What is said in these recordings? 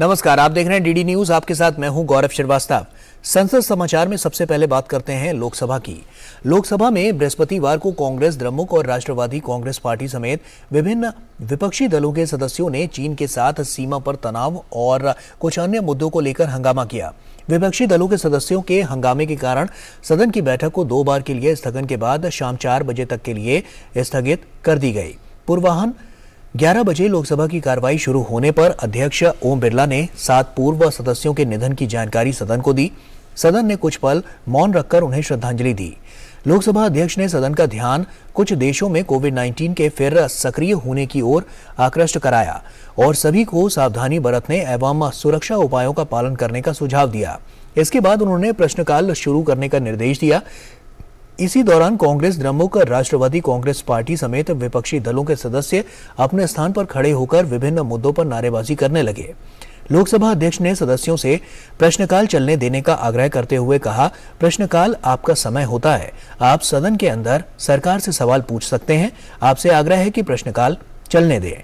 नमस्कार आप देख रहे हैं डीडी न्यूज आपके साथ मैं हूं गौरव श्रीवास्तव संसद समाचार में सबसे पहले बात करते हैं लोकसभा की लोकसभा में बृहस्पतिवार को कांग्रेस द्रमुक और राष्ट्रवादी कांग्रेस पार्टी समेत विभिन्न विपक्षी दलों के सदस्यों ने चीन के साथ सीमा पर तनाव और कुछ अन्य मुद्दों को लेकर हंगामा किया विपक्षी दलों के सदस्यों के हंगामे के कारण सदन की बैठक को दो बार के लिए स्थगन के बाद शाम चार बजे तक के लिए स्थगित कर दी गई पूर्वाहन 11 बजे लोकसभा की कार्रवाई शुरू होने पर अध्यक्ष ओम बिरला ने सात पूर्व सदस्यों के निधन की जानकारी सदन को दी सदन ने कुछ पल मौन रखकर उन्हें श्रद्धांजलि दी लोकसभा अध्यक्ष ने सदन का ध्यान कुछ देशों में कोविड 19 के फिर सक्रिय होने की ओर आकृष्ट कराया और सभी को सावधानी बरतने एवं सुरक्षा उपायों का पालन करने का सुझाव दिया इसके बाद उन्होंने प्रश्नकाल शुरू करने का निर्देश दिया इसी दौरान कांग्रेस द्रमुक राष्ट्रवादी कांग्रेस पार्टी समेत विपक्षी दलों के सदस्य अपने स्थान पर खड़े होकर विभिन्न मुद्दों पर नारेबाजी करने लगे लोकसभा अध्यक्ष ने सदस्यों से प्रश्नकाल चलने देने का आग्रह करते हुए कहा प्रश्नकाल आपका समय होता है आप सदन के अंदर सरकार से सवाल पूछ सकते हैं आपसे आग्रह है कि प्रश्नकाल चलने दें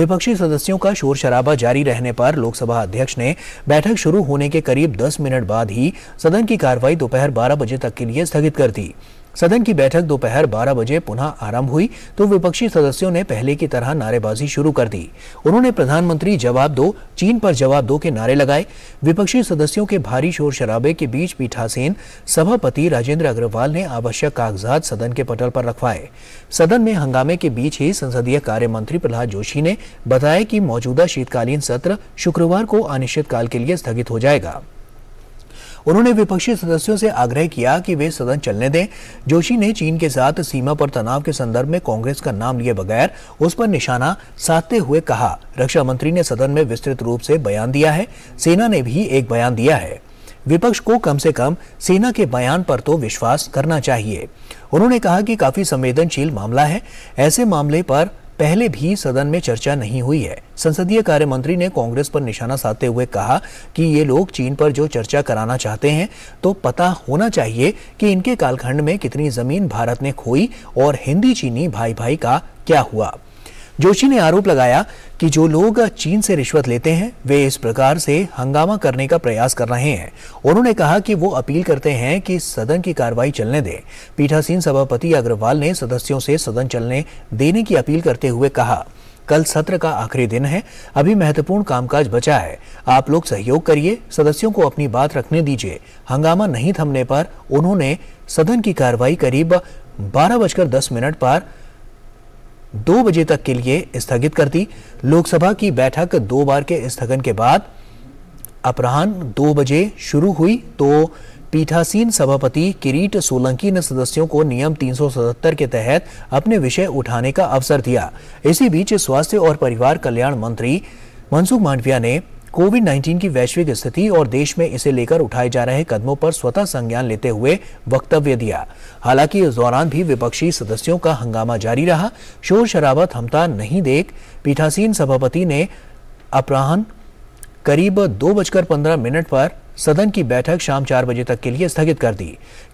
विपक्षी सदस्यों का शोर शराबा जारी रहने पर लोकसभा अध्यक्ष ने बैठक शुरू होने के करीब 10 मिनट बाद ही सदन की कार्रवाई दोपहर 12 बजे तक के लिए स्थगित कर दी सदन की बैठक दोपहर 12 बजे पुनः आरंभ हुई तो विपक्षी सदस्यों ने पहले की तरह नारेबाजी शुरू कर दी उन्होंने प्रधानमंत्री जवाब दो चीन पर जवाब दो के नारे लगाए विपक्षी सदस्यों के भारी शोर शराबे के बीच पीठासीन सभापति राजेंद्र अग्रवाल ने आवश्यक कागजात सदन के पटल पर रखवाए सदन में हंगामे के बीच ही संसदीय कार्य मंत्री प्रहलाद जोशी ने बताया की मौजूदा शीतकालीन सत्र शुक्रवार को अनिश्चितकाल के लिए स्थगित हो जाएगा उन्होंने विपक्षी सदस्यों से आग्रह किया कि वे सदन चलने दें जोशी ने चीन के साथ सीमा पर तनाव के संदर्भ में कांग्रेस का नाम लिए बगैर उस पर निशाना साधते हुए कहा रक्षा मंत्री ने सदन में विस्तृत रूप से बयान दिया है सेना ने भी एक बयान दिया है विपक्ष को कम से कम सेना के बयान पर तो विश्वास करना चाहिए उन्होंने कहा कि काफी संवेदनशील मामला है ऐसे मामले पर पहले भी सदन में चर्चा नहीं हुई है संसदीय कार्य मंत्री ने कांग्रेस पर निशाना साधते हुए कहा कि ये लोग चीन पर जो चर्चा कराना चाहते हैं तो पता होना चाहिए कि इनके कालखंड में कितनी जमीन भारत ने खोई और हिंदी चीनी भाई भाई का क्या हुआ जोशी ने आरोप लगाया कि जो लोग चीन से रिश्वत लेते हैं वे इस प्रकार से हंगामा करने का प्रयास कर रहे हैं उन्होंने कहा कि वो अपील करते हैं कि सदन की कार्रवाई चलने दें पीठासीन सभापति अग्रवाल ने सदस्यों से सदन चलने देने की अपील करते हुए कहा कल सत्र का आखिरी दिन है अभी महत्वपूर्ण कामकाज बचा है आप लोग सहयोग करिए सदस्यों को अपनी बात रखने दीजिए हंगामा नहीं थमने पर उन्होंने सदन की कार्रवाई करीब बारह बजकर दस मिनट पर दो बजे तक के लिए स्थगित कर दी लोकसभा की बैठक दो बार के स्थगन के बाद अपराह्न दो बजे शुरू हुई तो पीठासीन सभापति किरीट सोलंकी ने सदस्यों को नियम 377 के तहत अपने विषय उठाने का अवसर दिया इसी बीच स्वास्थ्य और परिवार कल्याण मंत्री मनसुख मांडविया ने कोविड 19 की वैश्विक स्थिति और देश में इसे लेकर उठाए जा रहे कदमों पर स्वतः संज्ञान लेते हुए वक्तव्य दिया हालांकि इस दौरान भी विपक्षी सदस्यों का हंगामा जारी रहा शोर शराबा थमता नहीं देख पीठासीन सभापति ने अपराहन करीब दो बजकर पंद्रह मिनट पर सदन की बैठक शाम चार बजे तक के लिए स्थगित कर दी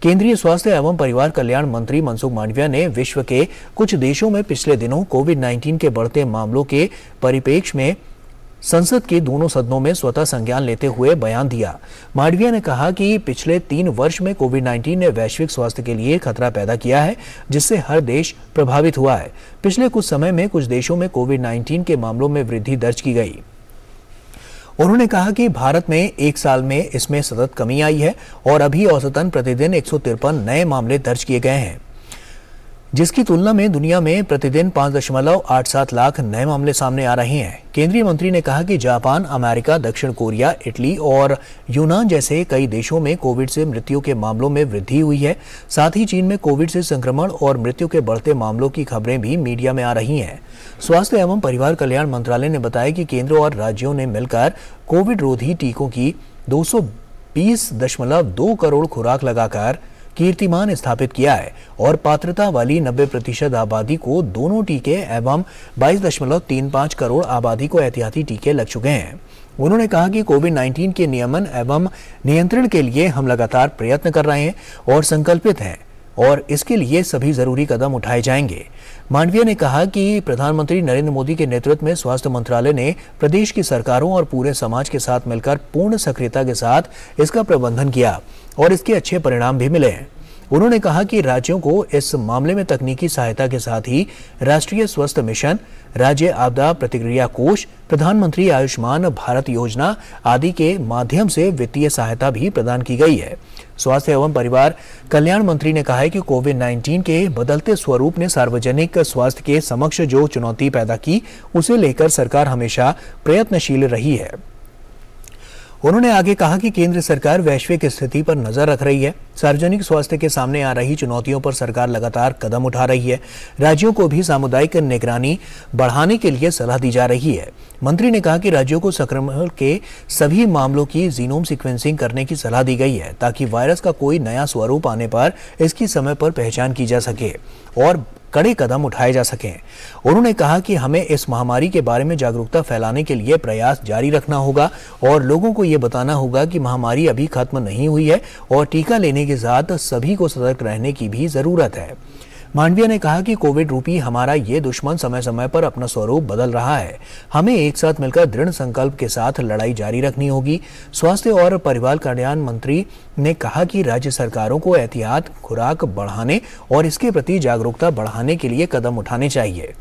केंद्रीय स्वास्थ्य एवं परिवार कल्याण मंत्री मनसुख मांडविया ने विश्व के कुछ देशों में पिछले दिनों कोविड 19 के बढ़ते मामलों के परिपेक्ष में संसद के दोनों सदनों में स्वतः संज्ञान लेते हुए बयान दिया मांडविया ने कहा कि पिछले तीन वर्ष में कोविड 19 ने वैश्विक स्वास्थ्य के लिए खतरा पैदा किया है जिससे हर देश प्रभावित हुआ है पिछले कुछ समय में कुछ देशों में कोविड 19 के मामलों में वृद्धि दर्ज की गई उन्होंने कहा कि भारत में एक साल में इसमें सतत कमी आई है और अभी औसतन प्रतिदिन एक नए मामले दर्ज किए गए हैं जिसकी तुलना में दुनिया में प्रतिदिन पाँच दशमलव आठ सात लाख नए मामले सामने आ रहे हैं केंद्रीय मंत्री ने कहा कि जापान अमेरिका दक्षिण कोरिया इटली और यूनान जैसे कई देशों में कोविड से मृत्यु के मामलों में वृद्धि हुई है साथ ही चीन में कोविड से संक्रमण और मृत्यु के बढ़ते मामलों की खबरें भी मीडिया में आ रही हैं स्वास्थ्य एवं परिवार कल्याण मंत्रालय ने बताया कि केंद्र और राज्यों ने मिलकर कोविड रोधी टीकों की दो करोड़ खुराक लगाकर कीर्तिमान स्थापित किया है और पात्रता वाली 90 प्रतिशत आबादी को दोनों टीके एवं 22.35 करोड़ आबादी को एहतियाती टीके लग चुके हैं उन्होंने कहा कि कोविड 19 के नियमन एवं नियंत्रण के लिए हम लगातार प्रयत्न कर रहे हैं और संकल्पित हैं और इसके लिए सभी जरूरी कदम उठाए जाएंगे मांडविया ने कहा कि प्रधानमंत्री नरेंद्र मोदी के नेतृत्व में स्वास्थ्य मंत्रालय ने प्रदेश की सरकारों और पूरे समाज के साथ मिलकर पूर्ण सक्रियता के साथ इसका प्रबंधन किया और इसके अच्छे परिणाम भी मिले हैं उन्होंने कहा कि राज्यों को इस मामले में तकनीकी सहायता के साथ ही राष्ट्रीय स्वास्थ्य मिशन राज्य आपदा प्रतिक्रिया कोष प्रधानमंत्री आयुष्मान भारत योजना आदि के माध्यम से वित्तीय सहायता भी प्रदान की गई है स्वास्थ्य एवं परिवार कल्याण मंत्री ने कहा है कि कोविड 19 के बदलते स्वरूप ने सार्वजनिक स्वास्थ्य के समक्ष जो चुनौती पैदा की उसे लेकर सरकार हमेशा प्रयत्नशील रही है उन्होंने आगे कहा कि केंद्र सरकार वैश्विक स्थिति पर नजर रख रही है सार्वजनिक स्वास्थ्य के सामने आ रही चुनौतियों पर सरकार लगातार कदम उठा रही है राज्यों को भी सामुदायिक निगरानी बढ़ाने के लिए सलाह दी जा रही है मंत्री ने कहा कि राज्यों को संक्रमण के सभी मामलों की जीनोम सिक्वेंसिंग करने की सलाह दी गई है ताकि वायरस का कोई नया स्वरूप आने पर इसकी समय पर पहचान की जा सके और कड़े कदम उठाए जा सकें उन्होंने कहा कि हमें इस महामारी के बारे में जागरूकता फैलाने के लिए प्रयास जारी रखना होगा और लोगों को ये बताना होगा कि महामारी अभी खत्म नहीं हुई है और टीका लेने के साथ सभी को सतर्क रहने की भी जरूरत है मांडविया ने कहा कि कोविड रूपी हमारा ये दुश्मन समय समय पर अपना स्वरूप बदल रहा है हमें एक साथ मिलकर दृढ़ संकल्प के साथ लड़ाई जारी रखनी होगी स्वास्थ्य और परिवार कल्याण मंत्री ने कहा कि राज्य सरकारों को एहतियात खुराक बढ़ाने और इसके प्रति जागरूकता बढ़ाने के लिए कदम उठाने चाहिए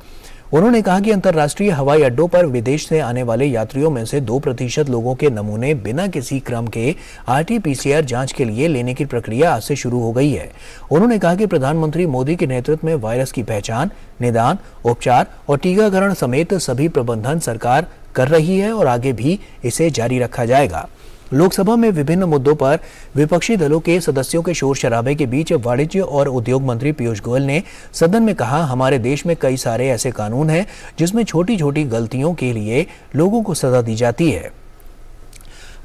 उन्होंने कहा कि अंतर्राष्ट्रीय हवाई अड्डों पर विदेश से आने वाले यात्रियों में से दो प्रतिशत लोगों के नमूने बिना किसी क्रम के आरटीपीसीआर जांच के लिए लेने की प्रक्रिया आज से शुरू हो गई है उन्होंने कहा कि प्रधानमंत्री मोदी के नेतृत्व में वायरस की पहचान निदान उपचार और टीकाकरण समेत सभी प्रबंधन सरकार कर रही है और आगे भी इसे जारी रखा जाएगा लोकसभा में विभिन्न मुद्दों पर विपक्षी दलों के सदस्यों के शोर शराबे के बीच वाणिज्य और उद्योग मंत्री पीयूष गोयल ने सदन में कहा हमारे देश में कई सारे ऐसे कानून हैं जिसमें छोटी छोटी गलतियों के लिए लोगों को सजा दी जाती है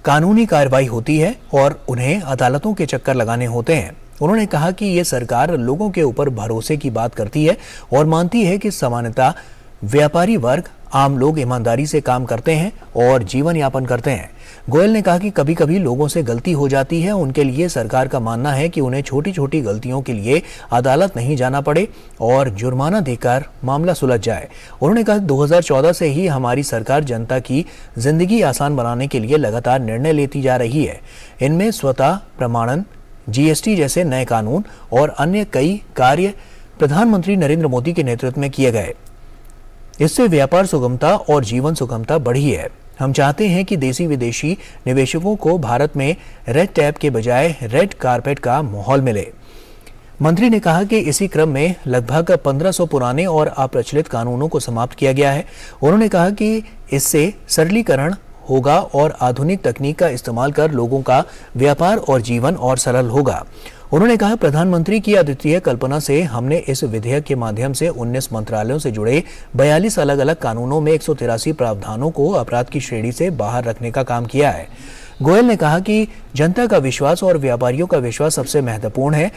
कानूनी कार्रवाई होती है और उन्हें अदालतों के चक्कर लगाने होते हैं उन्होंने कहा कि ये सरकार लोगों के ऊपर भरोसे की बात करती है और मानती है कि सामान्यता व्यापारी वर्ग आम लोग ईमानदारी से काम करते हैं और जीवन यापन करते हैं गोयल ने कहा कि कभी कभी लोगों से गलती हो जाती है उनके लिए सरकार का मानना है कि उन्हें छोटी छोटी गलतियों के लिए अदालत नहीं जाना पड़े और जुर्माना देकर मामला सुलझ जाए उन्होंने कहा 2014 से ही हमारी सरकार जनता की जिंदगी आसान बनाने के लिए लगातार निर्णय लेती जा रही है इनमें स्वतः प्रमाणन जीएसटी जैसे नए कानून और अन्य कई कार्य प्रधानमंत्री नरेंद्र मोदी के नेतृत्व में किए गए इससे व्यापार सुगमता और जीवन सुगमता बढ़ी है हम चाहते हैं कि देसी विदेशी निवेशकों को भारत में रेड टैप के बजाय रेड कारपेट का माहौल मिले मंत्री ने कहा कि इसी क्रम में लगभग 1500 पुराने और अप्रचलित कानूनों को समाप्त किया गया है उन्होंने कहा कि इससे सरलीकरण होगा और आधुनिक तकनीक का इस्तेमाल कर लोगों का व्यापार और जीवन और सरल होगा उन्होंने कहा प्रधानमंत्री की अद्वितीय कल्पना से हमने इस विधेयक के माध्यम से 19 मंत्रालयों से जुड़े 42 अलग अलग कानूनों में एक प्रावधानों को अपराध की श्रेणी से बाहर रखने का काम किया है गोयल ने कहा कि जनता का विश्वास और व्यापारियों का विश्वास सबसे महत्वपूर्ण है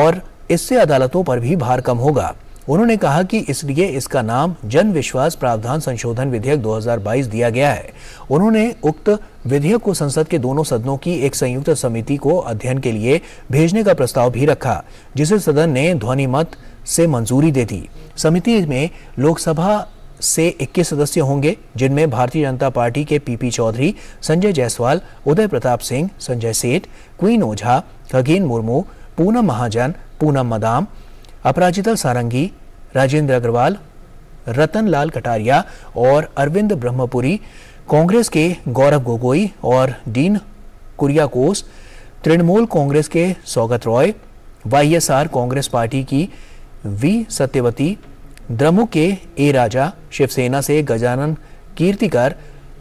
और इससे अदालतों पर भी भार कम होगा उन्होंने कहा कि इसलिए इसका नाम जन विश्वास प्रावधान संशोधन विधेयक 2022 दिया गया है उन्होंने उक्त विधेयक को संसद के दोनों सदनों की एक संयुक्त समिति को अध्ययन के लिए भेजने का प्रस्ताव भी रखा जिसे सदन ने ध्वनिमत से मंजूरी दे दी समिति में लोकसभा से 21 सदस्य होंगे जिनमें भारतीय जनता पार्टी के पीपी चौधरी संजय जायसवाल उदय प्रताप सिंह संजय सेठ क्वीन ओझा खगेन मुर्मू पूनम महाजन पूनम मदाम अपराजिता सारंगी राजेंद्र अग्रवाल रतन लाल कटारिया और अरविंद ब्रह्मपुरी कांग्रेस के गौरव गोगोई और डीन कुरियाकोस तृणमूल कांग्रेस के सौगत रॉय वाईएसआर कांग्रेस पार्टी की वी सत्यवती द्रमुक के ए राजा शिवसेना से गजानन कीर्तिकर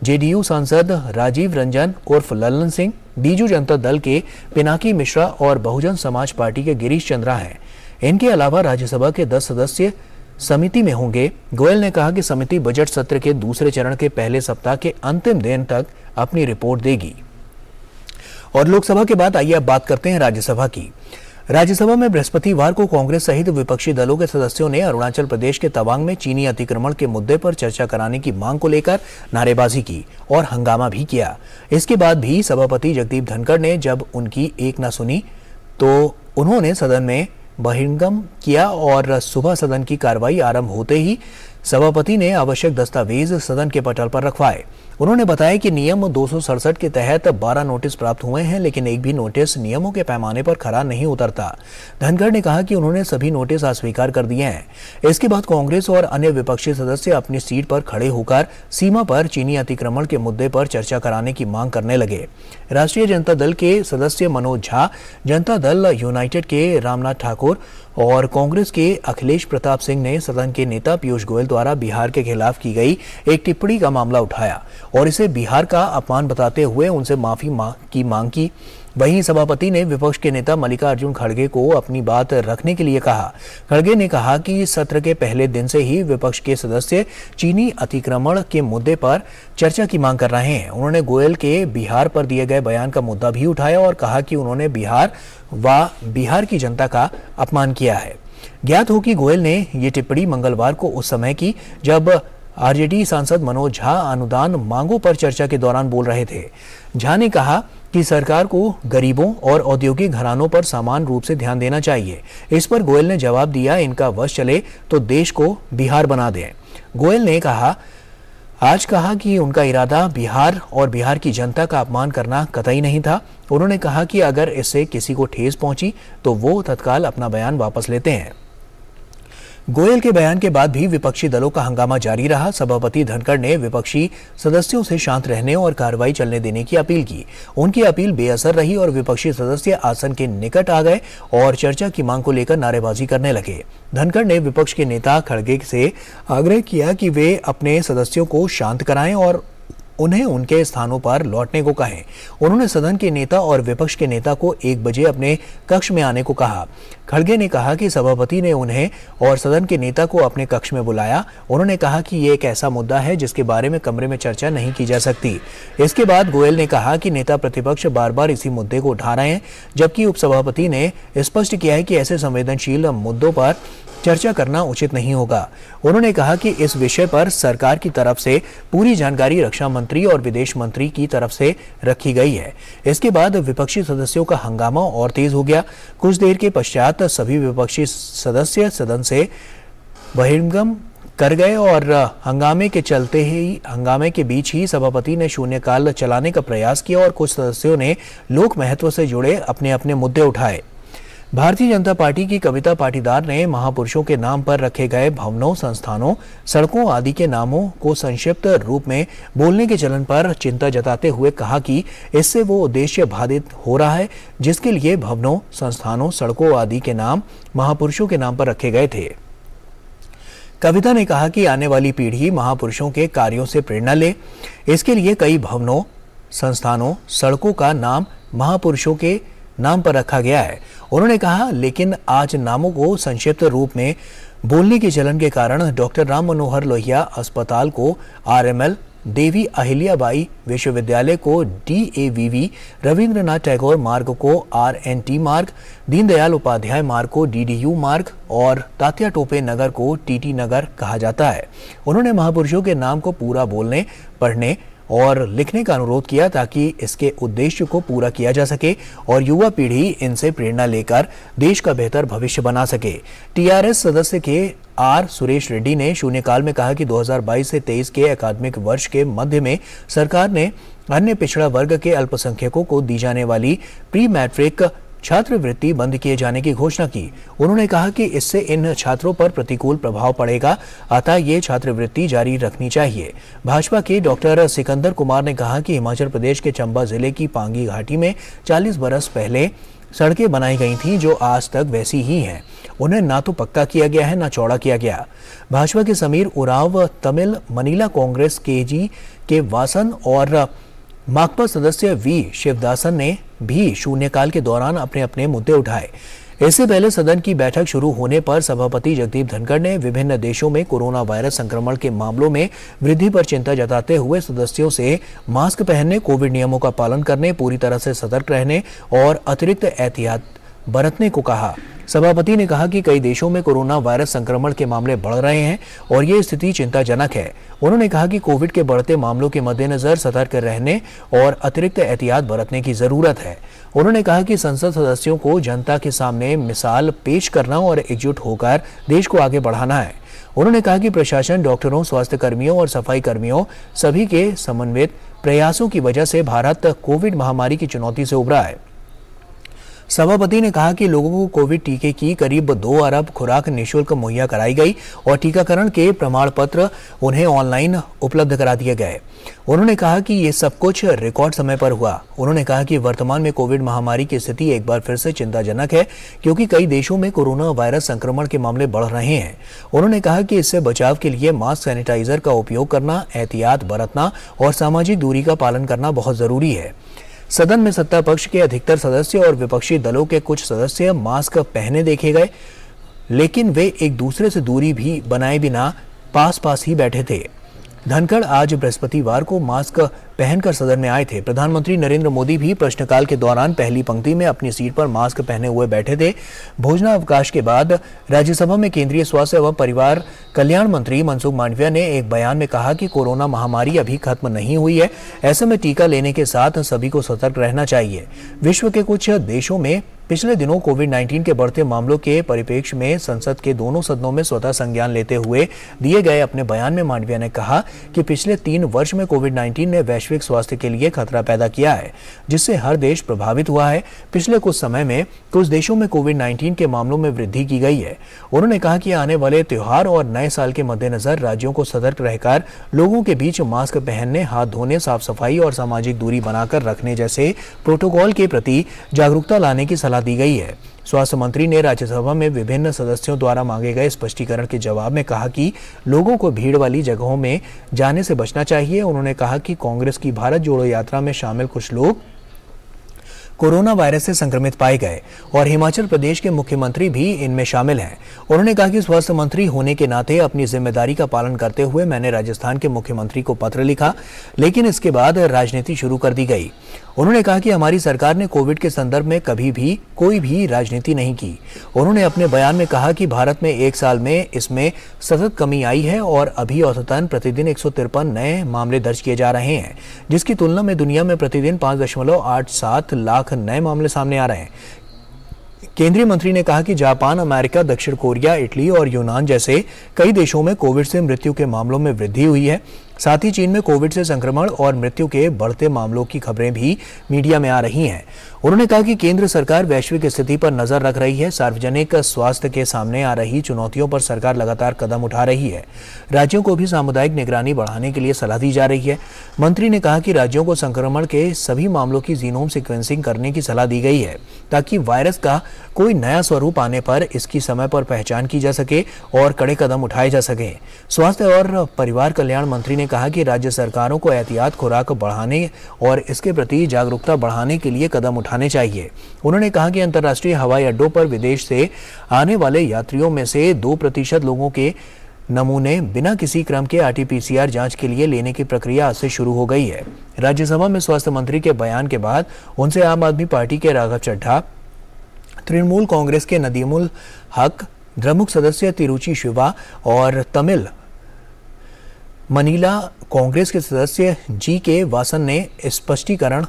जेडीयू सांसद राजीव रंजन उर्फ ललन सिंह बीजू जनता दल के पिनाकी मिश्रा और बहुजन समाज पार्टी के गिरीश चंद्रा हैं इनके अलावा राज्यसभा के दस सदस्य समिति में होंगे गोयल ने कहा कि समिति बजट सत्र के दूसरे चरण के पहले सप्ताह के अंतिम दिन तक अपनी रिपोर्ट देगी और लोकसभा के बाद आइए अब बात करते हैं राज्यसभा की राज्यसभा में बृहस्पतिवार को कांग्रेस सहित विपक्षी दलों के सदस्यों ने अरुणाचल प्रदेश के तवांग में चीनी अतिक्रमण के मुद्दे पर चर्चा कराने की मांग को लेकर नारेबाजी की और हंगामा भी किया इसके बाद भी सभापति जगदीप धनखड़ ने जब उनकी एक न सुनी तो उन्होंने सदन में बहिर्गम किया और सुबह सदन की कार्रवाई आरंभ होते ही सभापति ने आवश्यक दस्तावेज सदन के पटल पर रखवाए उन्होंने बताया कि नियम दो के तहत 12 नोटिस प्राप्त हुए हैं लेकिन एक भी नोटिस नियमों के पैमाने पर खरा नहीं उतरता धनखड़ ने कहा कि उन्होंने सभी नोटिस अस्वीकार कर दिए हैं इसके बाद कांग्रेस और अन्य विपक्षी सदस्य अपनी सीट पर खड़े होकर सीमा पर चीनी अतिक्रमण के मुद्दे पर चर्चा कराने की मांग करने लगे राष्ट्रीय जनता दल के सदस्य मनोज झा जनता दल यूनाइटेड के रामनाथ ठाकुर और कांग्रेस के अखिलेश प्रताप सिंह ने सदन के नेता पीयूष गोयल द्वारा बिहार के खिलाफ की गई एक टिप्पणी का मामला उठाया और इसे बिहार का अपमान बताते हुए उनसे माफी मा, की मांग की वहीं सभापति ने विपक्ष के नेता मल्लिकार्जुन खड़गे को अपनी बात रखने के लिए कहा खड़गे ने कहा कि सत्र के पहले दिन से ही विपक्ष के सदस्य चीनी अतिक्रमण के मुद्दे पर चर्चा की मांग कर रहे हैं उन्होंने गोयल के बिहार पर दिए गए बयान का मुद्दा भी उठाया और कहा कि उन्होंने बिहार व बिहार की जनता का अपमान किया है ज्ञात हो कि गोयल ने ये टिप्पणी मंगलवार को उस समय की जब आरजेडी सांसद मनोज झा अनुदान मांगों पर चर्चा के दौरान बोल रहे थे झा ने कहा कि सरकार को गरीबों और औद्योगिक घरानों पर समान रूप से ध्यान देना चाहिए इस पर गोयल ने जवाब दिया इनका वश चले तो देश को बिहार बना दें गोयल ने कहा आज कहा कि उनका इरादा बिहार और बिहार की जनता का अपमान करना कतई नहीं था उन्होंने कहा कि अगर इससे किसी को ठेस पहुंची तो वो तत्काल अपना बयान वापस लेते हैं गोयल के बयान के बाद भी विपक्षी दलों का हंगामा जारी रहा सभापति धनखड़ ने विपक्षी सदस्यों से शांत रहने और कार्रवाई चलने देने की अपील की उनकी अपील बेअसर रही और विपक्षी सदस्य आसन के निकट आ गए और चर्चा की मांग को लेकर नारेबाजी करने लगे धनखड़ ने विपक्ष के नेता खड़गे से आग्रह किया कि वे अपने सदस्यों को शांत कराएं और उन्हें उनके स्थानों पर लौटने को कहें उन्होंने सदन के नेता और विपक्ष के नेता को एक बजे अपने कक्ष में आने को कहा खड़गे ने कहा कि सभापति ने उन्हें और सदन के नेता को अपने कक्ष में बुलाया उन्होंने कहा कि ये एक ऐसा मुद्दा है जिसके बारे में कमरे में चर्चा नहीं की जा सकती इसके बाद गोयल ने कहा कि नेता प्रतिपक्ष बार बार इसी मुद्दे को उठा रहे हैं जबकि उपसभापति ने स्पष्ट किया है कि ऐसे संवेदनशील मुद्दों पर चर्चा करना उचित नहीं होगा उन्होंने कहा कि इस विषय पर सरकार की तरफ से पूरी जानकारी रक्षा मंत्री और विदेश मंत्री की तरफ से रखी गई है इसके बाद विपक्षी सदस्यों का हंगामा और तेज हो गया कुछ देर के पश्चात साथ सभी विपक्षी सदस्य सदन से बहिर्गम कर गए और हंगामे के चलते ही हंगामे के बीच ही सभापति ने शून्यकाल चलाने का प्रयास किया और कुछ सदस्यों ने लोक महत्व से जुड़े अपने अपने मुद्दे उठाए भारतीय जनता पार्टी की कविता पाटीदार ने महापुरुषों के नाम पर रखे गए भवनों संस्थानों सड़कों आदि के नामों को संक्षिप्त रूप में बोलने के चलन पर चिंता जताते हुए कहा कि इससे वो उद्देश्य बाधित हो रहा है जिसके लिए भवनों संस्थानों सड़कों आदि के नाम महापुरुषों के नाम पर रखे गए थे कविता ने कहा कि आने वाली पीढ़ी महापुरुषों के कार्यों से प्रेरणा ले इसके लिए कई भवनों संस्थानों सड़कों का नाम महापुरुषों के नाम पर रखा गया है उन्होंने कहा लेकिन आज नामों को संक्षिप्त रूप में बोलने के चलन के कारण डॉक्टर राम मनोहर लोहिया अस्पताल को आरएमएल देवी अहिल्याबाई विश्वविद्यालय को डीएवीवी रविंद्रनाथ टैगोर मार्ग को आरएनटी मार्ग दीनदयाल उपाध्याय मार्ग को डीडीयू मार्ग और तात्या टोपे नगर को टीटी नगर कहा जाता है उन्होंने महापुरुषों के नाम को पूरा बोलने पढ़ने और लिखने का अनुरोध किया ताकि इसके उद्देश्य को पूरा किया जा सके और युवा पीढ़ी इनसे प्रेरणा लेकर देश का बेहतर भविष्य बना सके टीआरएस सदस्य के आर सुरेश रेड्डी ने शून्यकाल में कहा कि 2022 से 23 के अकादमिक वर्ष के मध्य में सरकार ने अन्य पिछड़ा वर्ग के अल्पसंख्यकों को दी जाने वाली प्री मैट्रिक छात्रवृत्ति बंद किए जाने की घोषणा की उन्होंने कहा कि इससे इन छात्रों पर प्रतिकूल प्रभाव पड़ेगा अतः ये छात्रवृत्ति जारी रखनी चाहिए भाजपा के डॉक्टर सिकंदर कुमार ने कहा कि हिमाचल प्रदेश के चंबा जिले की पांगी घाटी में चालीस बरस पहले सड़कें बनाई गई थीं जो आज तक वैसी ही हैं उन्हें ना तो पक्का किया गया है ना चौड़ा किया गया भाजपा के समीर उराव तमिल मनीला कांग्रेस के जी के वासन और माकपा सदस्य वी शिवदासन ने भी शून्यकाल के दौरान अपने अपने मुद्दे उठाए इससे पहले सदन की बैठक शुरू होने पर सभापति जगदीप धनखड़ ने विभिन्न देशों में कोरोना वायरस संक्रमण के मामलों में वृद्धि पर चिंता जताते हुए सदस्यों से मास्क पहनने कोविड नियमों का पालन करने पूरी तरह से सतर्क रहने और अतिरिक्त एहतियात बरतने को कहा सभापति ने कहा कि कई देशों में कोरोना वायरस संक्रमण के मामले बढ़ रहे हैं और ये स्थिति चिंताजनक है उन्होंने कहा कि कोविड के बढ़ते मामलों के मद्देनजर सतर्क रहने और अतिरिक्त एहतियात बरतने की जरूरत है उन्होंने कहा कि संसद सदस्यों को जनता के सामने मिसाल पेश करना और एकजुट होकर देश को आगे बढ़ाना है उन्होंने कहा कि प्रशासन डॉक्टरों स्वास्थ्य कर्मियों और सफाई कर्मियों सभी के समन्वित प्रयासों की वजह से भारत कोविड महामारी की चुनौती से उभरा है सभापति ने कहा कि लोगों को कोविड टीके की करीब दो अरब खुराक निशुल्क मुहैया कराई गई और टीकाकरण के प्रमाण पत्र उन्हें ऑनलाइन उपलब्ध करा दिए गए उन्होंने कहा कि ये सब कुछ रिकॉर्ड समय पर हुआ उन्होंने कहा कि वर्तमान में कोविड महामारी की स्थिति एक बार फिर से चिंताजनक है क्योंकि कई देशों में कोरोना वायरस संक्रमण के मामले बढ़ रहे हैं उन्होंने कहा कि इससे बचाव के लिए मास्क सैनिटाइजर का उपयोग करना एहतियात बरतना और सामाजिक दूरी का पालन करना बहुत जरूरी है सदन में सत्ता पक्ष के अधिकतर सदस्य और विपक्षी दलों के कुछ सदस्य मास्क पहने देखे गए लेकिन वे एक दूसरे से दूरी भी बनाए बिना पास पास ही बैठे थे धनखड़ आज बृहस्पतिवार को मास्क पहनकर सदन में आए थे प्रधानमंत्री नरेंद्र मोदी भी प्रश्नकाल के दौरान पहली पंक्ति में अपनी सीट पर मास्क पहने हुए बैठे थे भोजनावकाश के बाद राज्यसभा में केंद्रीय स्वास्थ्य एवं परिवार कल्याण मंत्री मनसुख मांडविया ने एक बयान में कहा कि कोरोना महामारी अभी खत्म नहीं हुई है ऐसे में टीका लेने के साथ सभी को सतर्क रहना चाहिए विश्व के कुछ देशों में पिछले दिनों कोविड 19 के बढ़ते मामलों के परिप्रेक्ष्य में संसद के दोनों सदनों में स्वतः संज्ञान लेते हुए दिए गए अपने बयान में मांडविया ने कहा कि पिछले तीन वर्ष में कोविड 19 ने वैश्विक वैश्विक स्वास्थ्य के लिए खतरा पैदा किया है जिससे हर देश प्रभावित हुआ है पिछले कुछ समय में कुछ देशों में कोविड नाइन्टीन के मामलों में वृद्धि की गई है उन्होंने कहा कि आने वाले त्योहार और नए साल के मद्देनजर राज्यों को सतर्क रहकर लोगों के बीच मास्क पहनने हाथ धोने साफ सफाई और सामाजिक दूरी बनाकर रखने जैसे प्रोटोकॉल के प्रति जागरूकता लाने की सलाह दी गई है स्वास्थ्य मंत्री ने राज्यसभा में विभिन्न सदस्यों द्वारा मांगे गए स्पष्टीकरण के जवाब में कहा कि लोगों को भीड़ वाली जगहों में जाने से बचना चाहिए उन्होंने कहा कि कांग्रेस की भारत जोड़ो यात्रा में शामिल कुछ लोग कोरोना वायरस से संक्रमित पाए गए और हिमाचल प्रदेश के मुख्यमंत्री भी इनमें शामिल हैं उन्होंने कहा कि स्वास्थ्य मंत्री होने के नाते अपनी जिम्मेदारी का पालन करते हुए मैंने राजस्थान के मुख्यमंत्री को पत्र लिखा लेकिन इसके बाद राजनीति शुरू कर दी गई उन्होंने कहा कि हमारी सरकार ने कोविड के संदर्भ में कभी भी कोई भी राजनीति नहीं की उन्होंने अपने बयान में कहा कि भारत में एक साल में इसमें सतत कमी आई है और अभी औसतन प्रतिदिन एक नए मामले दर्ज किए जा रहे हैं जिसकी तुलना में दुनिया में प्रतिदिन पाँच लाख नए मामले सामने आ रहे हैं केंद्रीय मंत्री ने कहा कि जापान अमेरिका दक्षिण कोरिया इटली और यूनान जैसे कई देशों में कोविड से मृत्यु के मामलों में वृद्धि हुई है साथ ही चीन में कोविड से संक्रमण और मृत्यु के बढ़ते मामलों की खबरें भी मीडिया में आ रही हैं उन्होंने कहा कि केंद्र सरकार वैश्विक स्थिति पर नजर रख रही है सार्वजनिक स्वास्थ्य के सामने आ रही चुनौतियों पर सरकार लगातार कदम उठा रही है राज्यों को भी सामुदायिक निगरानी बढ़ाने के लिए सलाह दी जा रही है मंत्री ने कहा कि राज्यों को संक्रमण के सभी मामलों की जीनोम सिक्वेंसिंग करने की सलाह दी गई है ताकि वायरस का कोई नया स्वरूप आने पर इसकी समय पर पहचान की जा सके और कड़े कदम उठाए जा सके स्वास्थ्य और परिवार कल्याण मंत्री ने कहा कि राज्य सरकारों को एहतियात खुराक बढ़ाने और इसके प्रति जागरूकता बढ़ाने के लिए कदम उठा उठाने चाहिए उन्होंने कहा कि अंतर्राष्ट्रीय हवाई अड्डों पर विदेश से आने वाले यात्रियों में से दो प्रतिशत लोगों के नमूने बिना किसी क्रम के आरटीपीसीआर जांच के लिए लेने की प्रक्रिया आज से शुरू हो गई है राज्यसभा में स्वास्थ्य मंत्री के बयान के बाद उनसे आम आदमी पार्टी के राघव चड्ढा तृणमूल कांग्रेस के नदीमुल हक द्रमुक सदस्य तिरुचि शिवा और तमिल मनीला कांग्रेस के सदस्य जी के वासन ने स्पष्टीकरण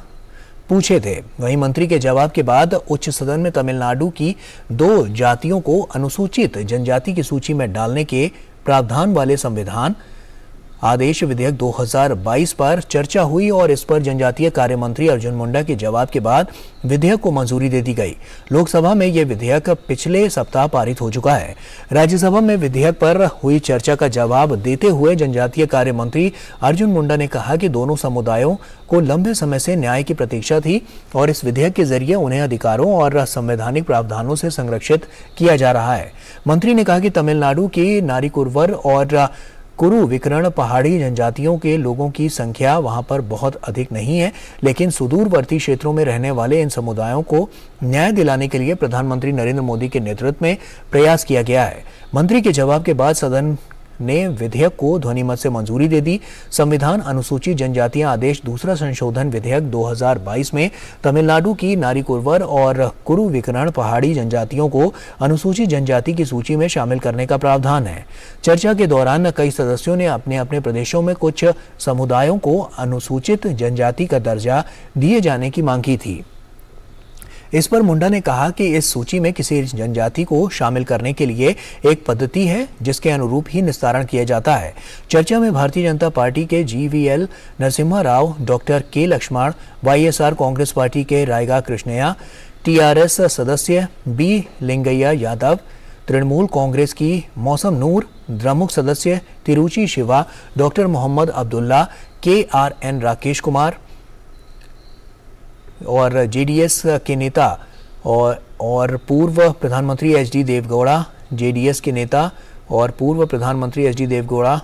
पूछे थे वहीं मंत्री के जवाब के बाद उच्च सदन में तमिलनाडु की दो जातियों को अनुसूचित जनजाति की सूची में डालने के प्रावधान वाले संविधान आदेश विधेयक 2022 पर चर्चा हुई और इस पर जनजातीय कार्य मंत्री अर्जुन मुंडा के जवाब के बाद विधेयक को मंजूरी दे दी गई लोकसभा में यह विधेयक पिछले सप्ताह पारित हो चुका है राज्यसभा में विधेयक पर हुई चर्चा का जवाब देते हुए जनजातीय कार्य मंत्री अर्जुन मुंडा ने कहा कि दोनों समुदायों को लंबे समय से न्याय की प्रतीक्षा थी और इस विधेयक के जरिए उन्हें अधिकारों और संवैधानिक प्रावधानों से संरक्षित किया जा रहा है मंत्री ने कहा कि तमिलनाडु की नारी और कुरु विकरण पहाड़ी जनजातियों के लोगों की संख्या वहां पर बहुत अधिक नहीं है लेकिन सुदूरवर्ती क्षेत्रों में रहने वाले इन समुदायों को न्याय दिलाने के लिए प्रधानमंत्री नरेंद्र मोदी के नेतृत्व में प्रयास किया गया है मंत्री के जवाब के बाद सदन ने विधेयक को ध्वनिमत से मंजूरी दे दी संविधान अनुसूचित जनजातियां आदेश दूसरा संशोधन विधेयक 2022 में तमिलनाडु की नारी कुरवर और कुरु विकरण पहाड़ी जनजातियों को अनुसूचित जनजाति की सूची में शामिल करने का प्रावधान है चर्चा के दौरान कई सदस्यों ने अपने अपने प्रदेशों में कुछ समुदायों को अनुसूचित जनजाति का दर्जा दिए जाने की मांग की थी इस पर मुंडा ने कहा कि इस सूची में किसी जनजाति को शामिल करने के लिए एक पद्धति है जिसके अनुरूप ही निस्तारण किया जाता है चर्चा में भारतीय जनता पार्टी के G V L Narasimha Rao doctor K Laxman YSR Congress party के रायगा कृष्णया टीआरएस सदस्य बी लिंगैया यादव तृणमूल कांग्रेस की मौसम नूर द्रमुक सदस्य Tiruchi Siva doctor Mohammed Abdullah K R N Rakesh Kumar और जेडीएस के नेता और और पूर्व प्रधानमंत्री एच डी देवगौड़ा जेडीएस के नेता और पूर्व प्रधानमंत्री एच डी देवगौड़ा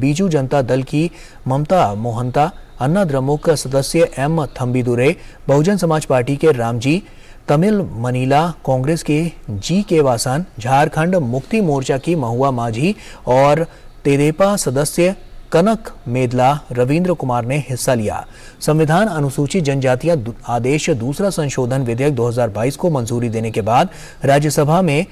बीजू जनता दल की ममता मोहंता अन्ना द्रमुक सदस्य एम थम्बीदुरे बहुजन समाज पार्टी के रामजी तमिल मनीला कांग्रेस के जी के वासन झारखंड मुक्ति मोर्चा की महुआ माझी और तेरेपा सदस्य कनक मेदला रविंद्र कुमार ने हिस्सा लिया संविधान अनुसूचित जनजातिया आदेश दूसरा संशोधन विधेयक 2022 को मंजूरी देने के बाद राज्यसभा में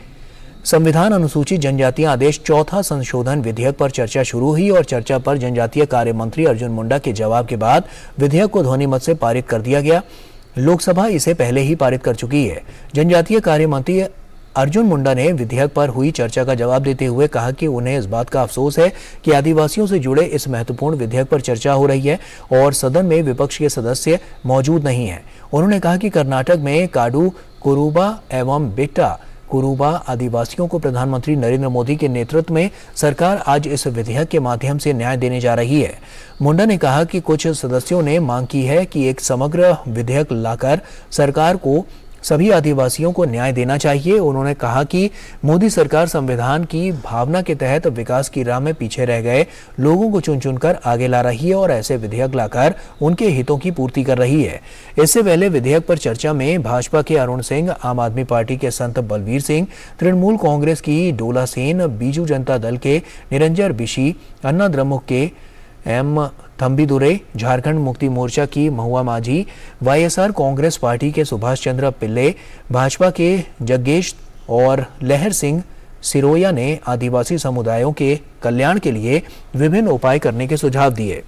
संविधान अनुसूचित जनजातीय आदेश चौथा संशोधन विधेयक पर चर्चा शुरू हुई और चर्चा पर जनजातीय कार्य मंत्री अर्जुन मुंडा के जवाब के बाद विधेयक को ध्वनिमत से पारित कर दिया गया लोकसभा इसे पहले ही पारित कर चुकी है जनजातीय कार्य मंत्री अर्जुन मुंडा ने विधेयक पर हुई चर्चा का जवाब देते हुए कहा कि उन्हें इस बात का अफसोस है कि आदिवासियों से जुड़े इस महत्वपूर्ण विधेयक पर चर्चा हो रही है और सदन में विपक्ष के सदस्य मौजूद नहीं है उन्होंने कहा कि कर्नाटक में काडू कुरूबा एवं बेटा कुरूबा आदिवासियों को प्रधानमंत्री नरेंद्र मोदी के नेतृत्व में सरकार आज इस विधेयक के माध्यम से न्याय देने जा रही है मुंडा ने कहा कि कुछ सदस्यों ने मांग की है कि एक समग्र विधेयक लाकर सरकार को सभी आदिवासियों को न्याय देना चाहिए उन्होंने कहा कि मोदी सरकार संविधान की भावना के तहत विकास की राह में पीछे रह गए लोगों को चुन चुनकर आगे ला रही है और ऐसे विधेयक लाकर उनके हितों की पूर्ति कर रही है इससे पहले विधेयक पर चर्चा में भाजपा के अरुण सिंह आम आदमी पार्टी के संत बलवीर सिंह तृणमूल कांग्रेस की डोला सेन बीजू जनता दल के निरंजन बिशी अन्ना द्रमुख के एम थम्बी दुरे झारखंड मुक्ति मोर्चा की महुआ माझी वाईएसआर कांग्रेस पार्टी के सुभाष चंद्र पिल्ले भाजपा के जग्गेश और लहर सिंह सिरोया ने आदिवासी समुदायों के कल्याण के लिए विभिन्न उपाय करने के सुझाव दिए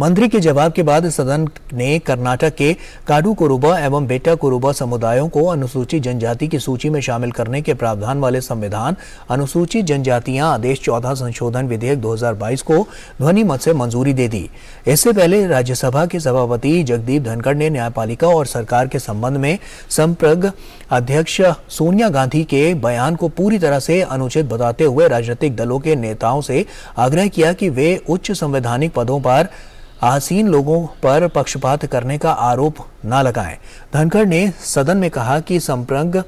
मंत्री के जवाब के बाद सदन ने कर्नाटक के काडू कोरुबा एवं बेटा कोरुबा समुदायों को अनुसूचित जनजाति की सूची में शामिल करने के प्रावधान वाले संविधान अनुसूचित जनजातियां आदेश चौदह संशोधन विधेयक 2022 को ध्वनिमत से मंजूरी दे दी इससे पहले राज्यसभा के सभापति जगदीप धनखड़ ने न्यायपालिका और सरकार के संबंध में संप्रग अध्यक्ष सोनिया गांधी के बयान को पूरी तरह से अनुचित बताते हुए राजनीतिक दलों के नेताओं से आग्रह किया कि वे उच्च संवैधानिक पदों पर आसीन लोगों पर पक्षपात करने का आरोप न लगाएं धनखड़ ने सदन में कहा कि संप्रंग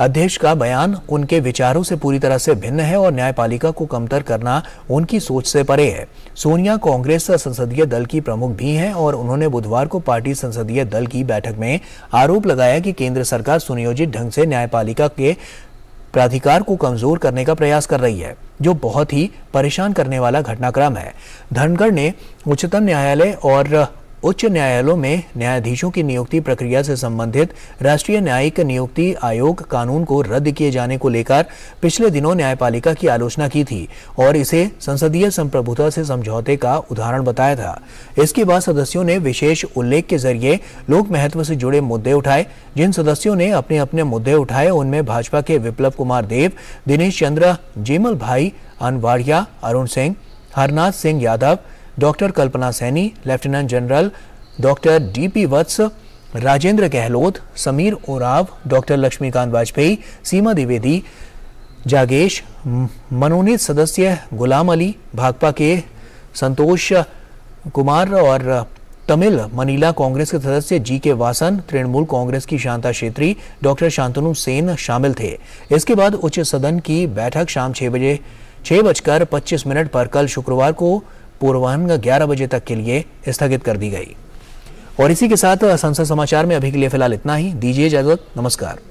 अध्यक्ष का बयान उनके विचारों से पूरी तरह से भिन्न है और न्यायपालिका को कमतर करना उनकी सोच से परे है सोनिया कांग्रेस संसदीय दल की प्रमुख भी हैं और उन्होंने बुधवार को पार्टी संसदीय दल की बैठक में आरोप लगाया कि केंद्र सरकार सुनियोजित ढंग से न्यायपालिका के प्राधिकार को कमजोर करने का प्रयास कर रही है जो बहुत ही परेशान करने वाला घटनाक्रम है धनगढ़ ने उच्चतम न्यायालय और उच्च न्यायालयों में न्यायाधीशों की नियुक्ति प्रक्रिया से संबंधित राष्ट्रीय न्यायिक नियुक्ति आयोग कानून को रद्द किए जाने को लेकर पिछले दिनों न्यायपालिका की आलोचना की थी और इसे संसदीय संप्रभुता से समझौते का उदाहरण बताया था इसके बाद सदस्यों ने विशेष उल्लेख के जरिए लोक महत्व से जुड़े मुद्दे उठाए जिन सदस्यों ने अपने अपने मुद्दे उठाए उनमें भाजपा के Biplab Kumar Deb Dinesh Chandra Jemal Bhai Anavadiya Arun Singh Harnath Singh Yadav doctor Kalpana Saini lieutenant general doctor DP Vats Rajendra Gehlot Sameer Oraon doctor Laxmikant Bajpai Seema Dwivedi जागेश मनोनीत सदस्य गुलाम अली भाकपा के संतोष कुमार और तमिल मनीला कांग्रेस के सदस्य जी के वासन तृणमूल कांग्रेस की शांता क्षेत्री डॉक्टर शांतनु सेन शामिल थे इसके बाद उच्च सदन की बैठक शाम छह बजे छह बजकर पच्चीस मिनट पर कल शुक्रवार को पूर्वाहन ग्यारह बजे तक के लिए स्थगित कर दी गई और इसी के साथ संसद समाचार में अभी के लिए फिलहाल इतना ही दीजिए इजाजत नमस्कार